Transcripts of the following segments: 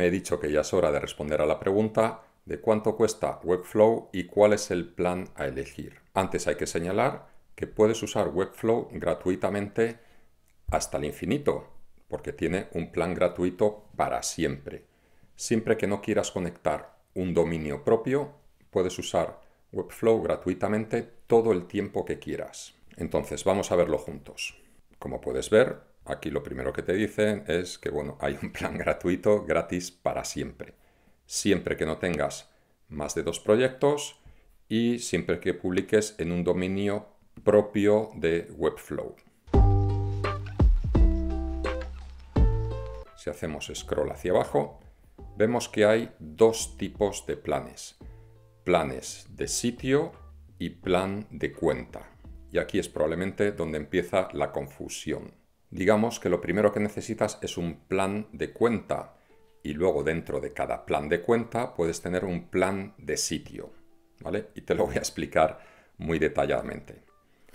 me he dicho que ya es hora de responder a la pregunta de cuánto cuesta Webflow y cuál es el plan a elegir. Antes hay que señalar que puedes usar Webflow gratuitamente hasta el infinito, porque tiene un plan gratuito para siempre. Siempre que no quieras conectar un dominio propio, puedes usar Webflow gratuitamente todo el tiempo que quieras. Entonces, vamos a verlo juntos. Como puedes ver, aquí lo primero que te dicen es que bueno, hay un plan gratuito gratis para siempre. Siempre que no tengas más de dos proyectos y siempre que publiques en un dominio propio de Webflow. Si hacemos scroll hacia abajo, vemos que hay dos tipos de planes. Planes de sitio y plan de cuenta. Y aquí es probablemente donde empieza la confusión digamos que lo primero que necesitas es un plan de cuenta y luego dentro de cada plan de cuenta puedes tener un plan de sitio, ¿vale? Y te lo voy a explicar muy detalladamente.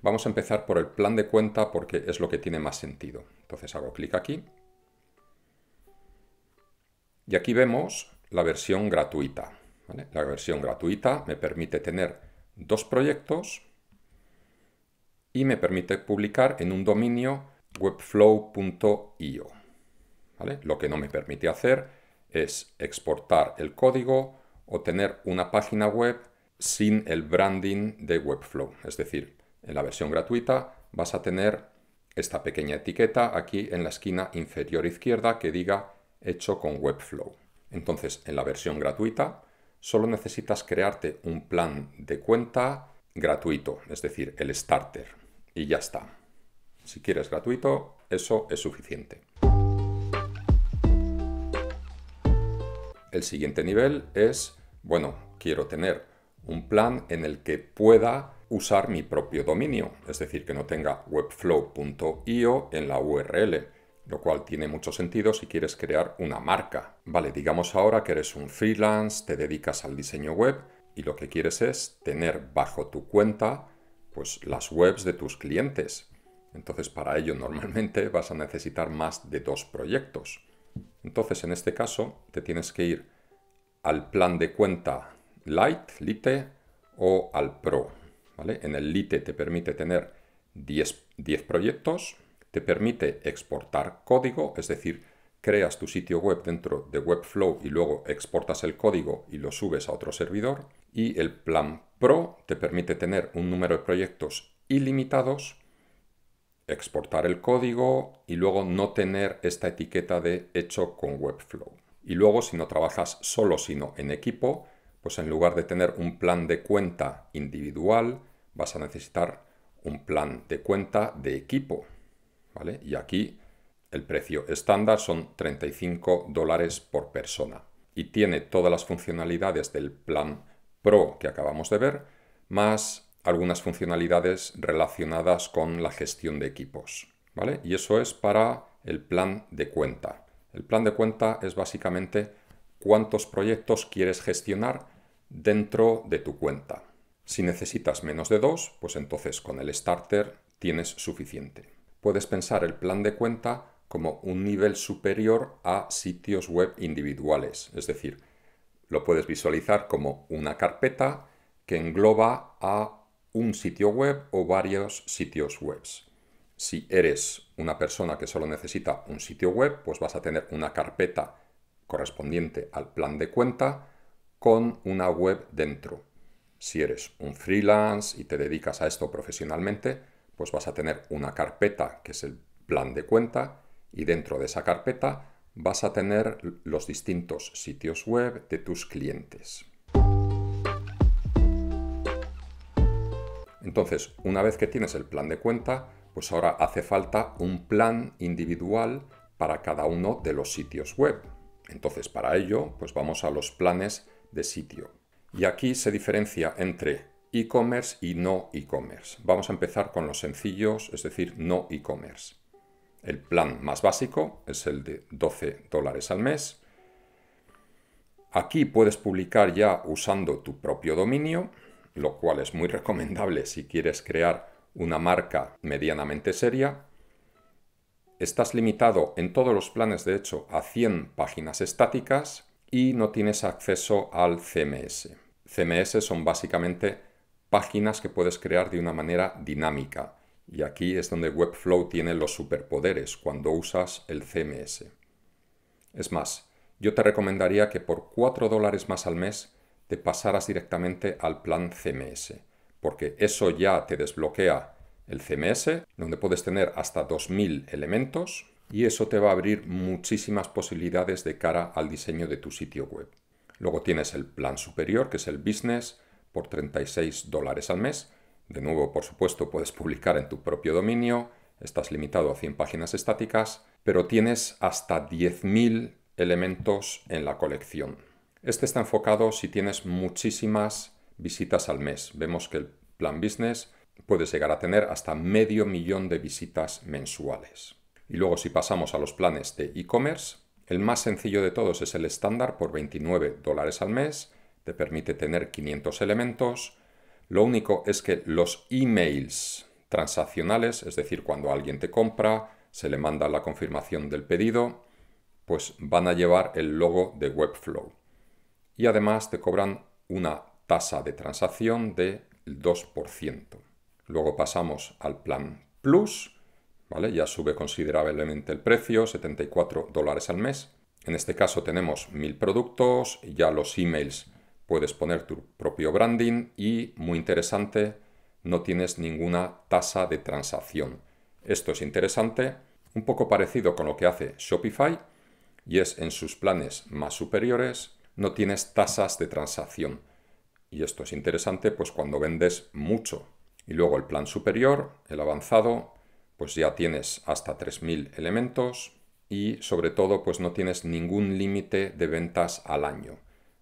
Vamos a empezar por el plan de cuenta porque es lo que tiene más sentido. Entonces hago clic aquí. Y aquí vemos la versión gratuita. La versión gratuita me permite tener dos proyectos y me permite publicar en un dominio webflow.io. ¿vale? Lo que no me permite hacer es exportar el código o tener una página web sin el branding de Webflow. Es decir, en la versión gratuita vas a tener esta pequeña etiqueta aquí en la esquina inferior izquierda que diga hecho con Webflow. Entonces, en la versión gratuita solo necesitas crearte un plan de cuenta gratuito, es decir, el starter, y ya está. Si quieres gratuito, eso es suficiente. El siguiente nivel es, bueno, quiero tener un plan en el que pueda usar mi propio dominio, es decir, que no tenga webflow.io en la URL, lo cual tiene mucho sentido si quieres crear una marca. Vale, digamos ahora que eres un freelance, te dedicas al diseño web y lo que quieres es tener bajo tu cuenta pues las webs de tus clientes. Entonces para ello normalmente vas a necesitar más de dos proyectos. Entonces en este caso te tienes que ir al plan de cuenta Lite, Lite o al Pro. ¿vale? En el Lite te permite tener 10 proyectos, te permite exportar código, es decir, creas tu sitio web dentro de Webflow y luego exportas el código y lo subes a otro servidor. Y el plan Pro te permite tener un número de proyectos ilimitados exportar el código y luego no tener esta etiqueta de hecho con Webflow. Y luego si no trabajas solo sino en equipo, pues en lugar de tener un plan de cuenta individual, vas a necesitar un plan de cuenta de equipo. ¿vale? Y aquí el precio estándar son 35 dólares por persona y tiene todas las funcionalidades del plan Pro que acabamos de ver, más algunas funcionalidades relacionadas con la gestión de equipos. ¿vale? Y eso es para el plan de cuenta. El plan de cuenta es básicamente cuántos proyectos quieres gestionar dentro de tu cuenta. Si necesitas menos de dos, pues entonces con el starter tienes suficiente. Puedes pensar el plan de cuenta como un nivel superior a sitios web individuales, es decir, lo puedes visualizar como una carpeta que engloba a un sitio web o varios sitios web. Si eres una persona que solo necesita un sitio web, pues vas a tener una carpeta correspondiente al plan de cuenta con una web dentro. Si eres un freelance y te dedicas a esto profesionalmente, pues vas a tener una carpeta que es el plan de cuenta y dentro de esa carpeta vas a tener los distintos sitios web de tus clientes. Entonces, una vez que tienes el plan de cuenta, pues ahora hace falta un plan individual para cada uno de los sitios web. Entonces, para ello, pues vamos a los planes de sitio. Y aquí se diferencia entre e-commerce y no e-commerce. Vamos a empezar con los sencillos, es decir, no e-commerce. El plan más básico es el de 12 dólares al mes. Aquí puedes publicar ya usando tu propio dominio lo cual es muy recomendable si quieres crear una marca medianamente seria. Estás limitado en todos los planes, de hecho, a 100 páginas estáticas y no tienes acceso al CMS. CMS son básicamente páginas que puedes crear de una manera dinámica. Y aquí es donde Webflow tiene los superpoderes cuando usas el CMS. Es más, yo te recomendaría que por 4 dólares más al mes te pasarás directamente al plan CMS, porque eso ya te desbloquea el CMS, donde puedes tener hasta 2.000 elementos y eso te va a abrir muchísimas posibilidades de cara al diseño de tu sitio web. Luego tienes el plan superior, que es el business, por 36 dólares al mes. De nuevo, por supuesto, puedes publicar en tu propio dominio, estás limitado a 100 páginas estáticas, pero tienes hasta 10.000 elementos en la colección. Este está enfocado si tienes muchísimas visitas al mes. Vemos que el plan business puede llegar a tener hasta medio millón de visitas mensuales. Y luego si pasamos a los planes de e-commerce, el más sencillo de todos es el estándar por 29 dólares al mes, te permite tener 500 elementos. Lo único es que los emails transaccionales, es decir, cuando alguien te compra, se le manda la confirmación del pedido, pues van a llevar el logo de Webflow y además te cobran una tasa de transacción del 2%. Luego pasamos al plan Plus, ¿vale? Ya sube considerablemente el precio, 74 dólares al mes. En este caso tenemos 1000 productos, ya los emails puedes poner tu propio branding y, muy interesante, no tienes ninguna tasa de transacción. Esto es interesante, un poco parecido con lo que hace Shopify, y es en sus planes más superiores no tienes tasas de transacción. Y esto es interesante pues cuando vendes mucho. Y luego el plan superior, el avanzado, pues ya tienes hasta 3.000 elementos y sobre todo pues no tienes ningún límite de ventas al año.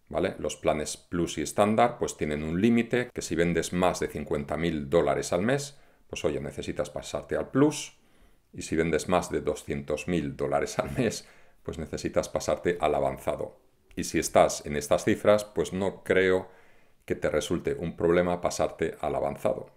¿Vale? Los planes Plus y estándar pues tienen un límite que si vendes más de 50.000 dólares al mes, pues oye, necesitas pasarte al Plus y si vendes más de 200.000 dólares al mes, pues necesitas pasarte al avanzado. Y si estás en estas cifras, pues no creo que te resulte un problema pasarte al avanzado.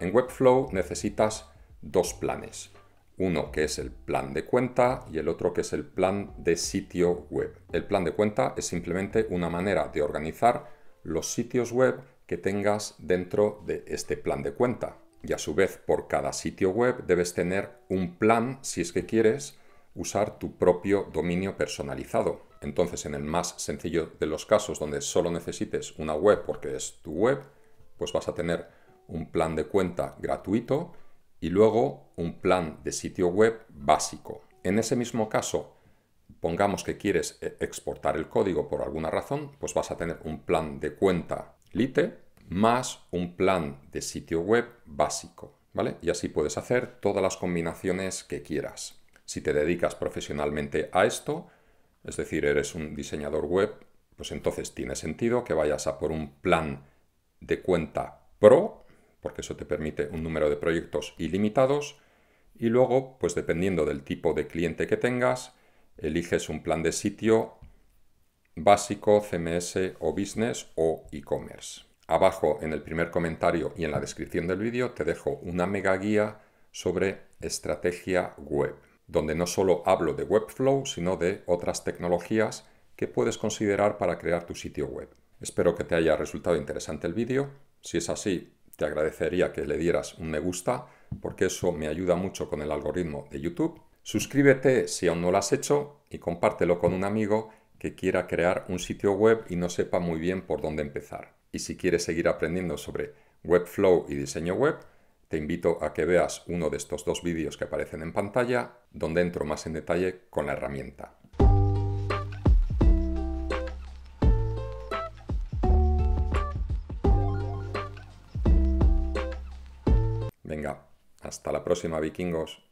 En Webflow necesitas dos planes. Uno que es el plan de cuenta y el otro que es el plan de sitio web. El plan de cuenta es simplemente una manera de organizar los sitios web que tengas dentro de este plan de cuenta. Y a su vez por cada sitio web debes tener un plan, si es que quieres, usar tu propio dominio personalizado. Entonces, en el más sencillo de los casos, donde solo necesites una web porque es tu web, pues vas a tener un plan de cuenta gratuito y luego un plan de sitio web básico. En ese mismo caso, pongamos que quieres eh, exportar el código por alguna razón, pues vas a tener un plan de cuenta Lite más un plan de sitio web básico, ¿vale? Y así puedes hacer todas las combinaciones que quieras. Si te dedicas profesionalmente a esto, es decir, eres un diseñador web, pues entonces tiene sentido que vayas a por un plan de cuenta pro, porque eso te permite un número de proyectos ilimitados, y luego, pues dependiendo del tipo de cliente que tengas, eliges un plan de sitio básico, CMS o business o e-commerce. Abajo en el primer comentario y en la descripción del vídeo te dejo una mega guía sobre estrategia web donde no solo hablo de Webflow, sino de otras tecnologías que puedes considerar para crear tu sitio web. Espero que te haya resultado interesante el vídeo. Si es así, te agradecería que le dieras un me gusta, porque eso me ayuda mucho con el algoritmo de YouTube. Suscríbete si aún no lo has hecho y compártelo con un amigo que quiera crear un sitio web y no sepa muy bien por dónde empezar. Y si quieres seguir aprendiendo sobre Webflow y diseño web, te invito a que veas uno de estos dos vídeos que aparecen en pantalla, donde entro más en detalle con la herramienta. Venga, hasta la próxima vikingos.